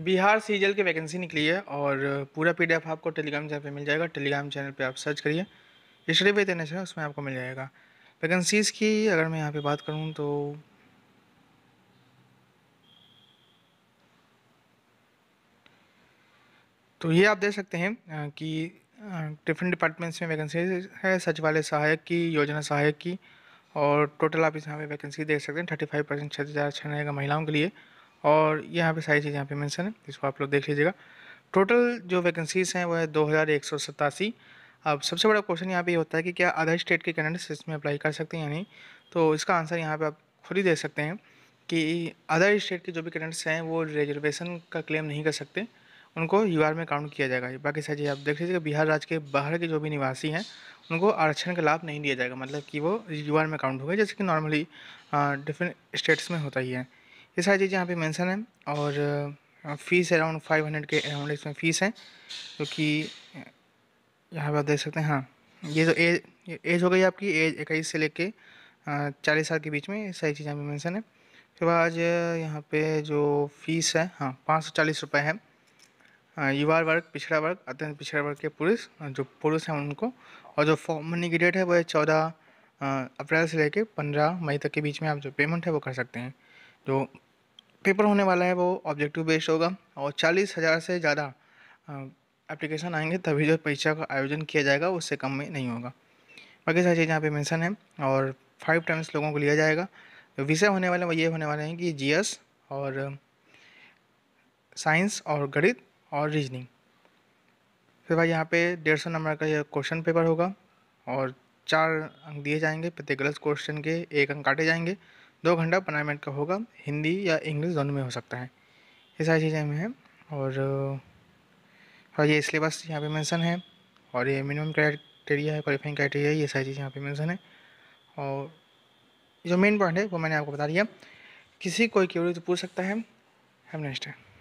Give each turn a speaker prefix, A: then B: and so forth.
A: बिहार सीजल की वैकेंसी निकली है और पूरा पीडीएफ आपको टेलीग्राम चैनल पे मिल जाएगा टेलीग्राम चैनल पे आप सर्च करिए हिस्ट्री पे देने से उसमें आपको मिल जाएगा वैकेंसीज़ की अगर मैं यहाँ पे बात करूँ तो तो ये आप देख सकते हैं कि डिफरेंट डिपार्टमेंट्स में वैकेंसी है सचिवालय सहायक की योजना सहायक की और टोटल आप इस यहाँ पे वैकेंसी देख सकते हैं थर्टी फाइव परसेंट छत्तीस हज़ार छः महिलाओं के लिए और यहाँ पे सारी चीज़ यहाँ पे मेंशन है इसको आप लोग देख लीजिएगा टोटल जो वैकेंसीज़ हैं वो है दो अब सबसे बड़ा क्वेश्चन यहाँ पे ये यह होता है कि क्या अदर स्टेट के कैंडिडेट्स इसमें अप्लाई कर सकते हैं या नहीं तो इसका आंसर यहाँ पे आप खुद ही दे सकते हैं कि अदर स्टेट के जो भी कैंडिडेट्स हैं वो रिजर्वेशन का क्लेम नहीं कर सकते उनको यू में काउंट किया जाएगा बाकी सर जी आप देख लीजिएगा बिहार राज्य के बाहर के जो भी निवासी हैं उनको आरक्षण का लाभ नहीं दिया जाएगा मतलब कि वो यू में काउंट होगा जैसे कि नॉर्मली डिफरेंट स्टेट्स में होता ही है ये सारी चीज़ें यहाँ पे मेंशन है और फ़ीस अराउंड फाइव हंड्रेड के अराउंड इसमें फ़ीस है जो कि यहाँ पे आप देख सकते हैं हाँ ये जो एज एज हो गई आपकी एज इक्कीस से लेके चालीस साल के बीच में ये सारी चीज़ें यहाँ पे मेंशन है उसके बाद यहाँ पे जो फीस है हाँ पाँच सौ चालीस रुपये है युवा वर्ग पिछड़ा वर्ग अत्यंत पिछड़ा वर्ग के पुरुष जो पुरुष हैं उनको और जो फॉर्म भरने की डेट है वह चौदह अप्रैल से लेकर पंद्रह मई तक के बीच में आप जो पेमेंट है वो कर सकते हैं जो तो पेपर होने वाला है वो ऑब्जेक्टिव बेस्ड होगा और चालीस हज़ार से ज़्यादा एप्लीकेशन आएंगे तभी जो परीक्षा का आयोजन किया जाएगा उससे कम में नहीं होगा बाकी सारी चीज़ यहाँ पे मेंशन है और फाइव टाइम्स लोगों को लिया जाएगा जो तो विषय होने वाले वो ये होने वाले हैं कि जीएस और साइंस और गणित और रीजनिंग फिर भाई यहाँ पे डेढ़ सौ नंबर का यह क्वेश्चन पेपर होगा और चार अंक दिए जाएंगे प्रत्येक गलत क्वेश्चन के एक अंक काटे जाएंगे दो घंटा पंद्रह मिनट का होगा हिंदी या इंग्लिश दोनों में हो सकता है ये सारी चीज़ें हमें हैं और और ये सिलेबस यहाँ पे मेंशन है और ये मिनिमम क्राइटेरिया है क्वालिफाइंग क्राइटेरिया ये सारी चीज़ यहाँ पे मेंशन है और जो मेन पॉइंट है वो मैंने आपको बता दिया किसी कोई क्यूरी तो पूछ सकता है हम नेक्स्ट है